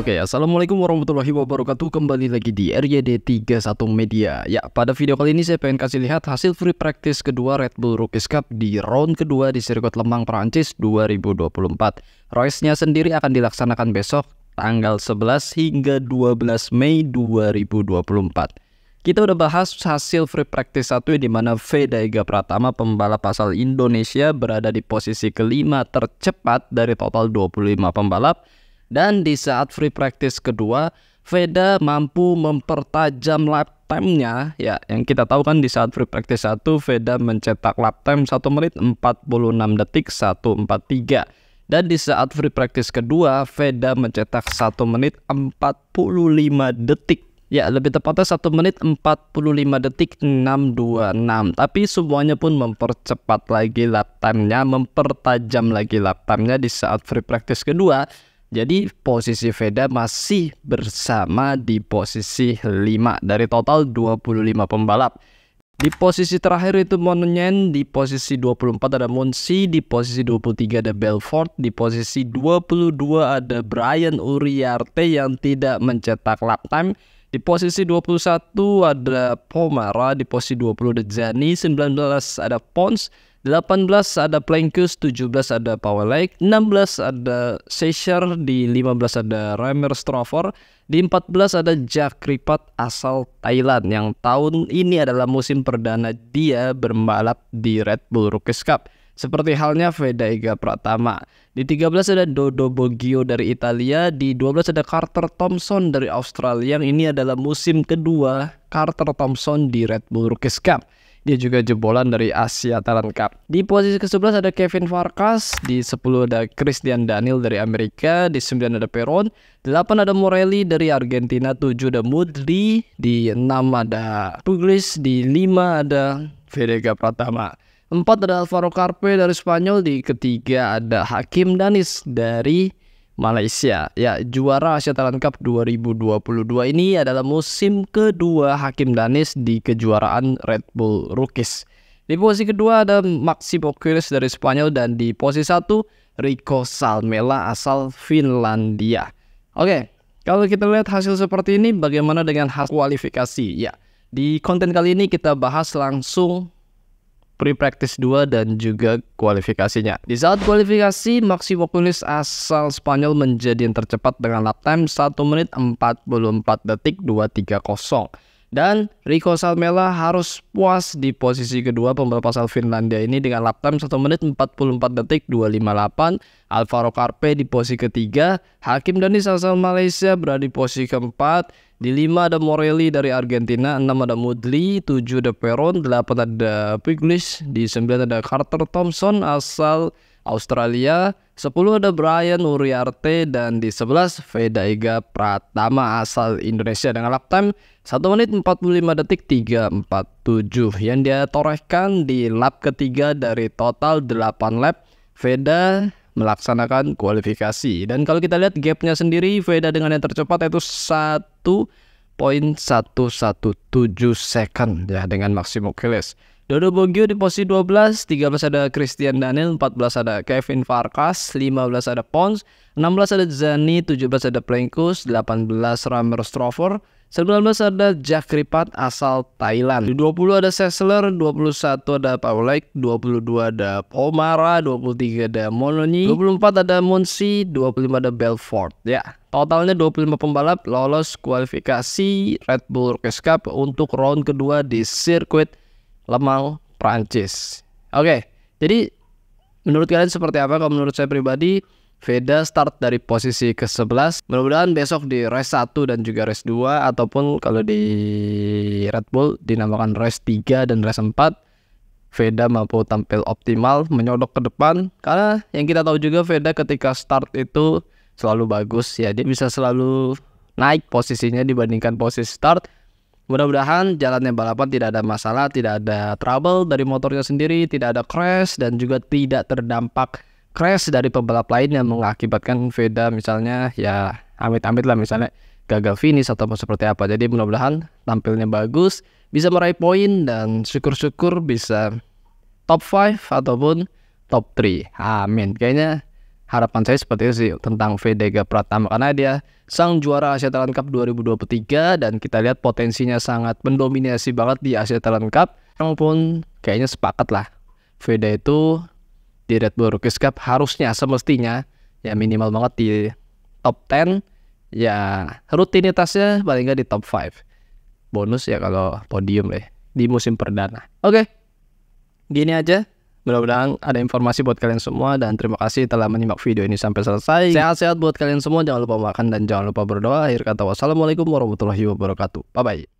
Oke, okay, Assalamualaikum warahmatullahi wabarakatuh Kembali lagi di RYD 31 Media Ya, pada video kali ini saya pengen kasih lihat Hasil free practice kedua Red Bull Rookies Cup Di round kedua di sirkuit Lemang, Perancis 2024 Race-nya sendiri akan dilaksanakan besok Tanggal 11 hingga 12 Mei 2024 kita udah bahas hasil free practice satu di mana V Daiga Pratama pembalap asal Indonesia berada di posisi kelima tercepat dari total 25 pembalap dan di saat free practice kedua, Veda mampu mempertajam lap time-nya ya yang kita tahu kan di saat free practice 1 Veda mencetak lap time 1 menit 46 detik 143 dan di saat free practice kedua Veda mencetak 1 menit 45 detik ya lebih tepatnya 1 menit 45 detik 626 tapi semuanya pun mempercepat lagi lap time-nya mempertajam lagi lap time-nya di saat free practice kedua jadi posisi Veda masih bersama di posisi 5 dari total 25 pembalap. Di posisi terakhir itu Monnyen, di posisi 24 ada Monsi, di posisi 23 ada Belfort, di posisi 22 ada Brian Uriarte yang tidak mencetak lap time. Di posisi 21 ada Pomara, di posisi 20 ada Zani, 19 ada Pons, 18 ada Plancus, 17 ada Power Lake, 16 ada Seisher, di 15 ada Ramir Strover, di 14 ada Jack Ripat asal Thailand yang tahun ini adalah musim perdana dia berbalap di Red Bull Rookies Cup. Seperti halnya Veda Ega Pratama. Di 13 ada Dodo Boggio dari Italia, di 12 ada Carter Thompson dari Australia yang ini adalah musim kedua Carter Thompson di Red Bull Rookies Cup. Dia juga jebolan dari Asia Talent Cup. Di posisi ke-11 ada Kevin Farkas, di 10 ada Christian Daniel dari Amerika, di 9 ada Peron, 8 ada Morelli dari Argentina, 7 ada Mudri, di 6 ada Puglis, di 5 ada Vedega Pratama. Empat ada Alvaro Carpe dari Spanyol, di ketiga ada Hakim Danis dari Malaysia. Ya, juara Asia Talent Cup 2022 ini adalah musim kedua Hakim Danis di kejuaraan Red Bull Rookies. Di posisi kedua ada Maxi Pokiris dari Spanyol dan di posisi satu Rico Salmela asal Finlandia. Oke, kalau kita lihat hasil seperti ini bagaimana dengan hasil kualifikasi? Ya, di konten kali ini kita bahas langsung pre-practice 2 dan juga kualifikasinya. Di saat kualifikasi, Maxi Vokulis asal Spanyol menjadi yang tercepat dengan lap time 1 menit 44 detik 230. Dan Rico Salmela harus puas di posisi kedua pembalap asal Finlandia ini dengan lap time 1 menit 44 detik 258. Alvaro Carpe di posisi ketiga, Hakim Dhani asal Malaysia berada di posisi keempat, di lima ada Morelli dari Argentina, enam ada Mudli, tujuh ada Peron, delapan ada Piglis, di 9 ada Carter Thompson asal Australia, sepuluh ada Brian Uriarte dan di sebelas Veda Ega Pratama asal Indonesia dengan lap time satu menit empat puluh lima detik tiga empat tujuh yang dia torehkan di lap ketiga dari total delapan lap Veda melaksanakan kualifikasi. Dan kalau kita lihat gapnya sendiri, Veda dengan yang tercepat yaitu 1.117 second ya dengan Maximo Kiles. Dodo Bogio di posisi 12, 13 ada Christian Daniel, 14 ada Kevin Farkas, 15 ada Pons, 16 ada Zani, 17 ada Plenkus, 18 Ramer Strover, 19 ada Jack Ripat asal Thailand. Di 20 ada Sessler, 21 ada Paulek, 22 ada Pomara, 23 ada Mononi, 24 ada Monsi, 25 ada Belfort. Ya, totalnya 25 pembalap lolos kualifikasi Red Bull Rookies Cup untuk round kedua di sirkuit Le Mans, Prancis. Oke, jadi menurut kalian seperti apa? Kalau menurut saya pribadi, Veda start dari posisi ke-11. Mudah-mudahan besok di race 1 dan juga race 2 ataupun kalau di Red Bull dinamakan race 3 dan race 4 Veda mampu tampil optimal menyodok ke depan karena yang kita tahu juga Veda ketika start itu selalu bagus ya dia bisa selalu naik posisinya dibandingkan posisi start. Mudah-mudahan jalannya balapan tidak ada masalah, tidak ada trouble dari motornya sendiri, tidak ada crash dan juga tidak terdampak crash dari pembalap lain yang mengakibatkan Veda misalnya ya amit-amit lah misalnya gagal finish ataupun seperti apa. Jadi mudah-mudahan tampilnya bagus, bisa meraih poin dan syukur-syukur bisa top 5 ataupun top 3. Amin. Kayaknya harapan saya seperti itu sih tentang Fedega Pratama karena dia sang juara Asia Talent Cup 2023 dan kita lihat potensinya sangat mendominasi banget di Asia Talent Cup. Namun kayaknya sepakat lah Veda itu di Red Bull Rookies Cup harusnya semestinya ya minimal banget di top 10 ya rutinitasnya paling nggak di top 5 bonus ya kalau podium deh di musim perdana oke okay. gini aja mudah-mudahan ada informasi buat kalian semua dan terima kasih telah menyimak video ini sampai selesai sehat-sehat buat kalian semua jangan lupa makan dan jangan lupa berdoa akhir kata wassalamualaikum warahmatullahi wabarakatuh bye bye